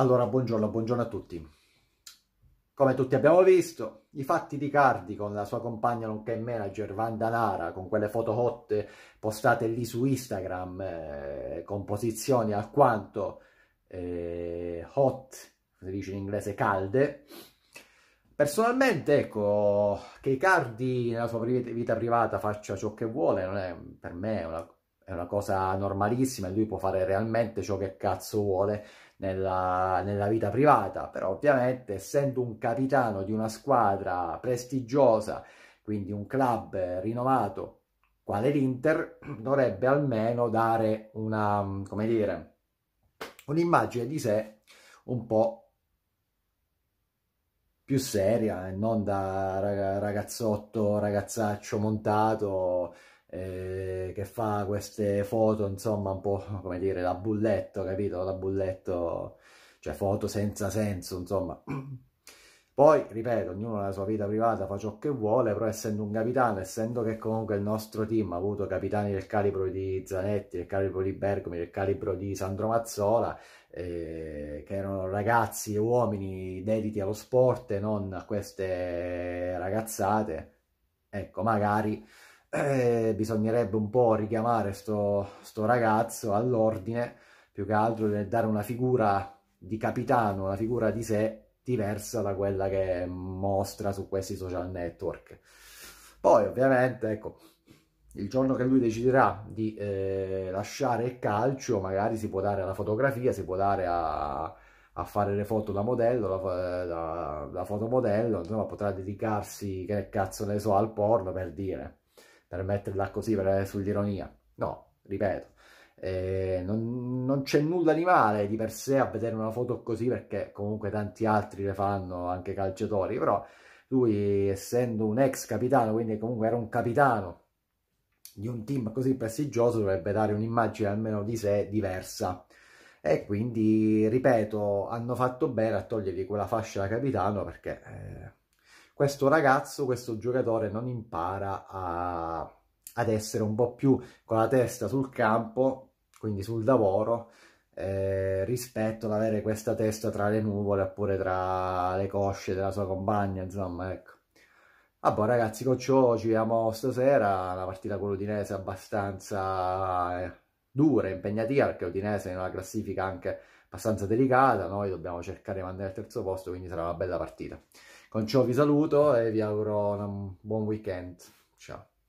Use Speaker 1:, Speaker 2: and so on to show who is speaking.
Speaker 1: Allora, buongiorno, buongiorno a tutti. Come tutti abbiamo visto, i fatti di Cardi con la sua compagna nonché manager Vanda Nara, con quelle foto hot postate lì su Instagram, eh, con posizioni alquanto eh, hot, si dice in inglese calde. Personalmente, ecco, che Cardi nella sua vita privata faccia ciò che vuole, non è per me una cosa è una cosa normalissima e lui può fare realmente ciò che cazzo vuole nella, nella, vita privata, però ovviamente essendo un capitano di una squadra prestigiosa, quindi un club rinnovato, quale l'Inter, dovrebbe almeno dare una, come dire, un'immagine di sé un po' più seria e non da ragazzotto, ragazzaccio montato, eh, che fa queste foto, insomma, un po' come dire, da bulletto, capito? Da bulletto, cioè foto senza senso, insomma. Poi, ripeto, ognuno ha la sua vita privata fa ciò che vuole, però essendo un capitano, essendo che comunque il nostro team ha avuto capitani del calibro di Zanetti, del calibro di Bergomi, del calibro di Sandro Mazzola, eh, che erano ragazzi e uomini dediti allo sport e non a queste ragazzate, ecco, magari eh, bisognerebbe un po' richiamare sto, sto ragazzo all'ordine, più che altro nel dare una figura di capitano, una figura di sé diversa da quella che mostra su questi social network. Poi ovviamente, ecco, il giorno che lui deciderà di eh, lasciare il calcio, magari si può dare alla fotografia, si può dare a, a fare le foto da modello, da, da, da fotomodello, insomma potrà dedicarsi, che cazzo ne so, al porno per dire per metterla così per, sull'ironia. No, ripeto, eh, non, non c'è nulla di male di per sé a vedere una foto così perché comunque tanti altri le fanno, anche calciatori, però lui essendo un ex capitano, quindi comunque era un capitano di un team così prestigioso, dovrebbe dare un'immagine almeno di sé diversa. E quindi, ripeto, hanno fatto bene a togliergli quella fascia da capitano perché... Eh, questo ragazzo, questo giocatore non impara a, ad essere un po' più con la testa sul campo, quindi sul lavoro, eh, rispetto ad avere questa testa tra le nuvole oppure tra le cosce della sua compagna, insomma, ecco. Ah, boh, ragazzi, con ciò ci vediamo stasera, la partita con l'Udinese è abbastanza... Eh dura e impegnativa perché l'Udinese è una classifica anche abbastanza delicata, noi dobbiamo cercare di mantenere il terzo posto, quindi sarà una bella partita. Con ciò vi saluto e vi auguro un buon weekend. Ciao.